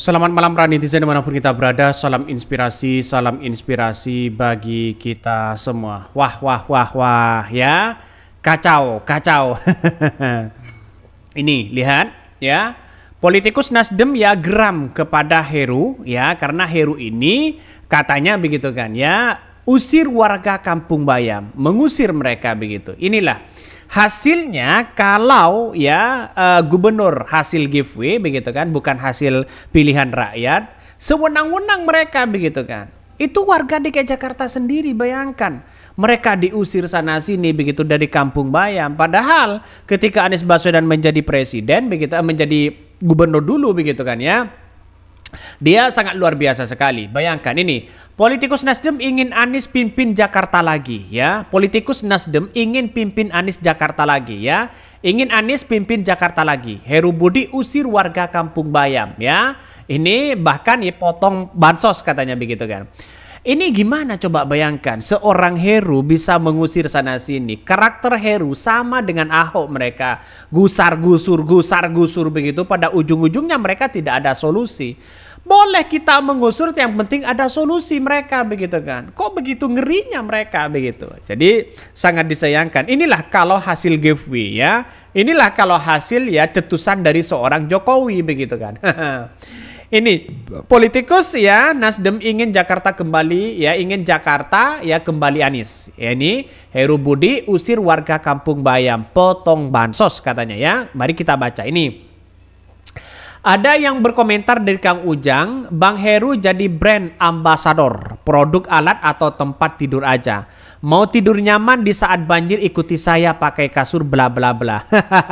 Selamat malam Rani netizen dimanapun kita berada, salam inspirasi, salam inspirasi bagi kita semua. Wah, wah, wah, wah ya, kacau, kacau. Ini, lihat ya, politikus Nasdem ya geram kepada Heru ya, karena Heru ini katanya begitu kan ya, usir warga kampung Bayam, mengusir mereka begitu. Inilah hasilnya kalau ya uh, gubernur hasil giveaway begitu kan bukan hasil pilihan rakyat sewenang-wenang mereka begitu kan itu warga DKI Jakarta sendiri bayangkan mereka diusir sana sini begitu dari kampung bayam padahal ketika Anies Baswedan menjadi presiden begitu eh, menjadi gubernur dulu begitu kan ya dia sangat luar biasa sekali. Bayangkan ini, politikus Nasdem ingin Anies pimpin Jakarta lagi ya. Politikus Nasdem ingin pimpin Anies Jakarta lagi ya. Ingin Anies pimpin Jakarta lagi. Heru Budi usir warga Kampung Bayam ya. Ini bahkan ya potong bansos katanya begitu kan. Ini gimana coba bayangkan seorang Heru bisa mengusir sana sini. Karakter Heru sama dengan Ahok mereka gusar gusur gusar gusur begitu pada ujung-ujungnya mereka tidak ada solusi. Boleh kita mengusur yang penting ada solusi mereka begitu kan. Kok begitu ngerinya mereka begitu. Jadi sangat disayangkan. Inilah kalau hasil giveaway ya. Inilah kalau hasil ya cetusan dari seorang Jokowi begitu kan. ini politikus ya Nasdem ingin Jakarta kembali ya ingin Jakarta ya kembali Anies. Ya, ini Heru Budi usir warga Kampung Bayam potong bansos katanya ya. Mari kita baca ini. Ada yang berkomentar dari Kang Ujang, Bang Heru jadi brand ambasador produk alat atau tempat tidur aja. Mau tidur nyaman di saat banjir ikuti saya pakai kasur bla bla bla.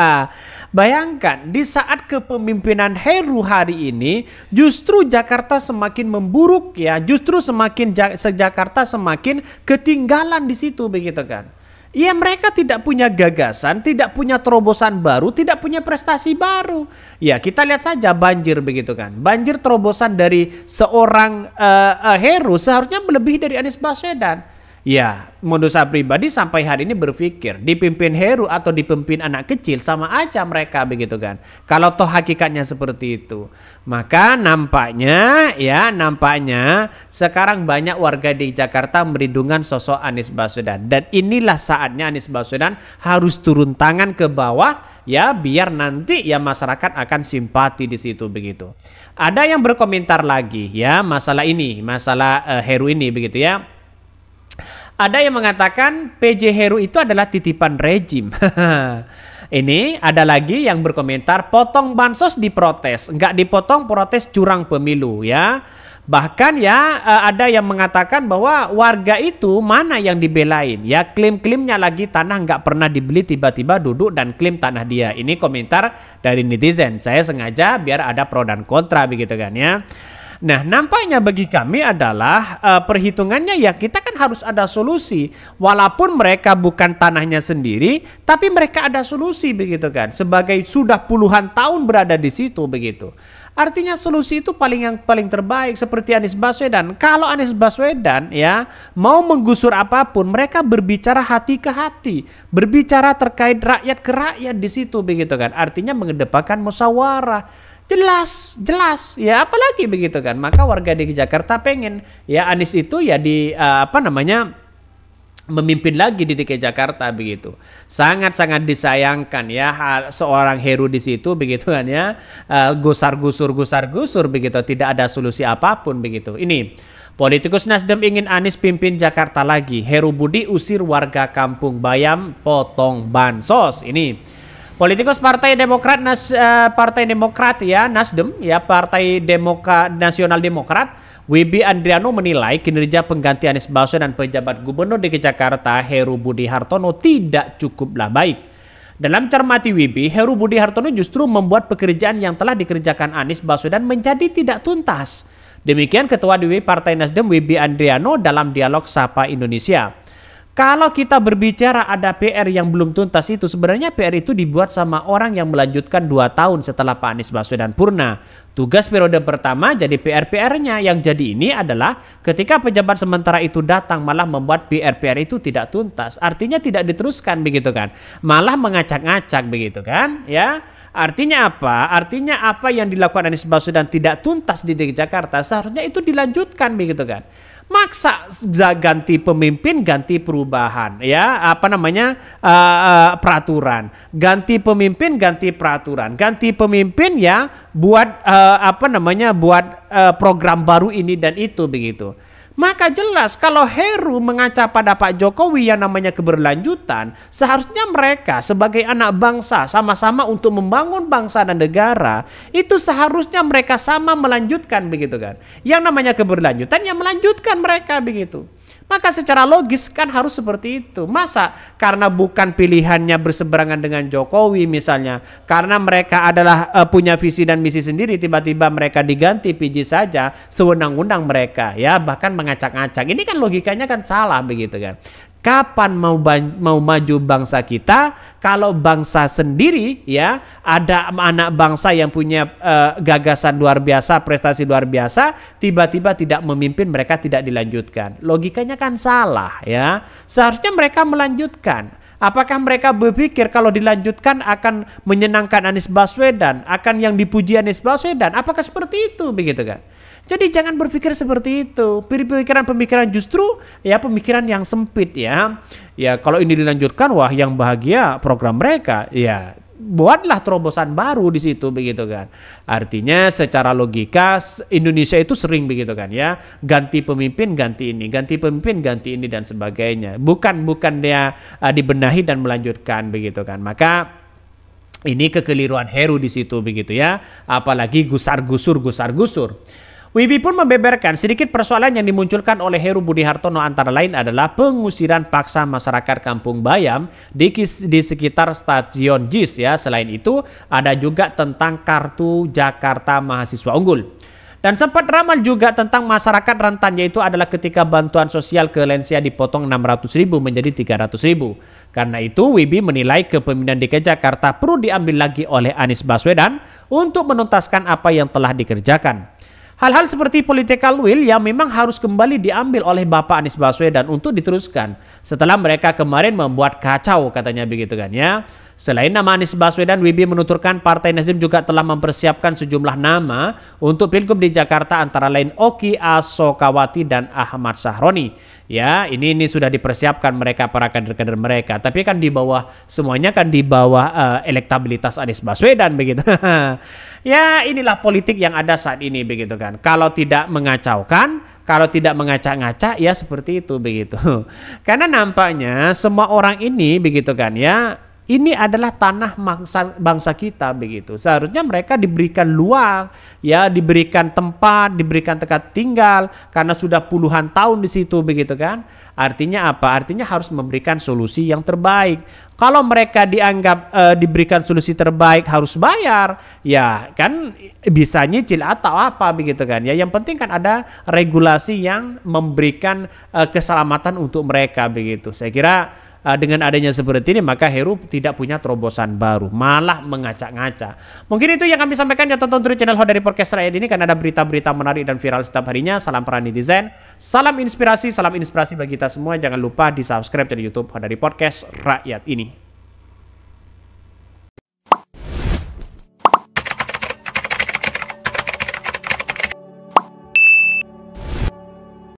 Bayangkan di saat kepemimpinan Heru hari ini justru Jakarta semakin memburuk ya, justru semakin ja Jakarta semakin ketinggalan di situ begitu kan. Ya mereka tidak punya gagasan, tidak punya terobosan baru, tidak punya prestasi baru. Ya kita lihat saja banjir begitu kan. Banjir terobosan dari seorang uh, uh, Heru seharusnya melebihi dari Anies Baswedan. Ya, modus saya pribadi sampai hari ini berpikir dipimpin Heru atau dipimpin anak kecil sama aja mereka begitu kan. Kalau toh hakikatnya seperti itu, maka nampaknya ya nampaknya sekarang banyak warga di Jakarta merindukan sosok Anies Baswedan dan inilah saatnya Anies Baswedan harus turun tangan ke bawah ya biar nanti ya masyarakat akan simpati di situ begitu. Ada yang berkomentar lagi ya masalah ini, masalah uh, Heru ini begitu ya ada yang mengatakan PJ Heru itu adalah titipan rejim. Ini ada lagi yang berkomentar potong bansos diprotes, nggak dipotong protes curang pemilu ya. Bahkan ya e, ada yang mengatakan bahwa warga itu mana yang dibelain ya klaim-klaimnya lagi tanah nggak pernah dibeli tiba-tiba duduk dan klaim tanah dia. Ini komentar dari netizen. Saya sengaja biar ada pro dan kontra begitu kan ya. Nah, nampaknya bagi kami adalah uh, perhitungannya ya kita kan harus ada solusi walaupun mereka bukan tanahnya sendiri, tapi mereka ada solusi begitu kan. Sebagai sudah puluhan tahun berada di situ begitu. Artinya solusi itu paling yang paling terbaik seperti Anies Baswedan. Kalau Anies Baswedan ya mau menggusur apapun, mereka berbicara hati ke hati, berbicara terkait rakyat ke rakyat di situ begitu kan. Artinya mengedepankan musyawarah Jelas, jelas. Ya apalagi begitu kan. Maka warga di Jakarta pengen ya Anies itu ya di uh, apa namanya memimpin lagi di DKI Jakarta begitu. Sangat-sangat disayangkan ya seorang Heru di situ begitu kan ya. Uh, eh, gusar gusur gusar gusur begitu tidak ada solusi apapun begitu. Ini Politikus Nasdem ingin Anies pimpin Jakarta lagi. Heru Budi usir warga kampung Bayam potong bansos. Ini Politikus Partai Demokrat Nas, eh, Partai Demokrat ya Nasdem ya Partai Demoka, Nasional Demokrat Wibi Andriano menilai kinerja pengganti Anies Baswedan pejabat Gubernur DKI Jakarta Heru Budi Hartono tidak cukuplah baik. Dalam cermati Wibi, Heru Budi Hartono justru membuat pekerjaan yang telah dikerjakan Anies Baswedan menjadi tidak tuntas. Demikian Ketua DW Partai Nasdem Wibi Andriano dalam dialog Sapa Indonesia. Kalau kita berbicara ada PR yang belum tuntas itu, sebenarnya PR itu dibuat sama orang yang melanjutkan 2 tahun setelah Pak Anies Baswedan purna. Tugas periode pertama jadi PR-PR-nya. Yang jadi ini adalah ketika pejabat sementara itu datang malah membuat PR-PR itu tidak tuntas. Artinya tidak diteruskan begitu kan. Malah mengacak-ngacak begitu kan. Ya, Artinya apa? Artinya apa yang dilakukan Anies Baswedan tidak tuntas di DKI Jakarta seharusnya itu dilanjutkan begitu kan maksa ganti pemimpin ganti perubahan ya apa namanya uh, uh, peraturan ganti pemimpin ganti peraturan ganti pemimpin ya buat uh, apa namanya buat uh, program baru ini dan itu begitu maka jelas kalau Heru mengaca pada Pak Jokowi yang namanya keberlanjutan, seharusnya mereka sebagai anak bangsa sama-sama untuk membangun bangsa dan negara, itu seharusnya mereka sama melanjutkan begitu kan. Yang namanya keberlanjutan yang melanjutkan mereka begitu. Maka secara logis kan harus seperti itu. Masa karena bukan pilihannya berseberangan dengan Jokowi misalnya, karena mereka adalah uh, punya visi dan misi sendiri, tiba-tiba mereka diganti PJ saja sewenang-wenang mereka, ya bahkan mengacak-acak. Ini kan logikanya kan salah begitu kan. Kapan mau mau maju bangsa kita kalau bangsa sendiri ya ada anak bangsa yang punya uh, gagasan luar biasa, prestasi luar biasa, tiba-tiba tidak memimpin mereka tidak dilanjutkan. Logikanya kan salah ya. Seharusnya mereka melanjutkan. Apakah mereka berpikir kalau dilanjutkan akan menyenangkan Anies Baswedan, akan yang dipuji Anies Baswedan? Apakah seperti itu begitu kan? Jadi jangan berpikir seperti itu. Pemikiran-pemikiran justru ya pemikiran yang sempit ya. Ya kalau ini dilanjutkan wah yang bahagia program mereka ya buatlah terobosan baru di situ begitu kan. Artinya secara logika Indonesia itu sering begitu kan ya, ganti pemimpin ganti ini, ganti pemimpin ganti ini dan sebagainya. Bukan bukan dia uh, dibenahi dan melanjutkan begitu kan. Maka ini kekeliruan Heru di situ begitu ya, apalagi gusar-gusur gusar-gusur. Wibi pun membeberkan sedikit persoalan yang dimunculkan oleh Heru Budi Hartono antara lain adalah pengusiran paksa masyarakat Kampung Bayam di, di sekitar Stasiun JIS ya. Selain itu ada juga tentang kartu Jakarta Mahasiswa Unggul. Dan sempat ramal juga tentang masyarakat rentan yaitu adalah ketika bantuan sosial ke lansia dipotong 600 ribu menjadi 300 ribu. Karena itu Wibi menilai kepemimpinan DKI Jakarta perlu diambil lagi oleh Anies Baswedan untuk menuntaskan apa yang telah dikerjakan. Hal-hal seperti political will yang memang harus kembali diambil oleh Bapak Anies Baswedan untuk diteruskan setelah mereka kemarin membuat kacau katanya begitu kan ya. Selain nama Anies Baswedan, Wibi menuturkan Partai Nasdem juga telah mempersiapkan sejumlah nama untuk Pilgub di Jakarta antara lain Oki Asokawati dan Ahmad Sahroni. Ya, ini ini sudah dipersiapkan mereka para kader-kader mereka. Tapi kan di bawah semuanya kan di bawah uh, elektabilitas Anies Baswedan begitu. ya, inilah politik yang ada saat ini begitu kan. Kalau tidak mengacaukan, kalau tidak mengacak-ngacak ya seperti itu begitu. Karena nampaknya semua orang ini begitu kan ya ini adalah tanah bangsa, bangsa kita begitu. Seharusnya mereka diberikan luang, ya, diberikan tempat, diberikan tempat tinggal karena sudah puluhan tahun di situ begitu kan. Artinya apa? Artinya harus memberikan solusi yang terbaik. Kalau mereka dianggap e, diberikan solusi terbaik harus bayar, ya kan bisa nyicil atau apa begitu kan. Ya yang penting kan ada regulasi yang memberikan e, keselamatan untuk mereka begitu. Saya kira Eh, dengan adanya seperti ini maka Heru tidak punya terobosan baru malah mengacak-ngacak mungkin itu yang kami sampaikan ya tonton terus channel Hot dari Podcast Rakyat ini karena ada berita-berita menarik dan viral setiap harinya salam para netizen salam inspirasi salam inspirasi bagi kita semua jangan lupa di subscribe dari YouTube Hot dari Podcast Rakyat ini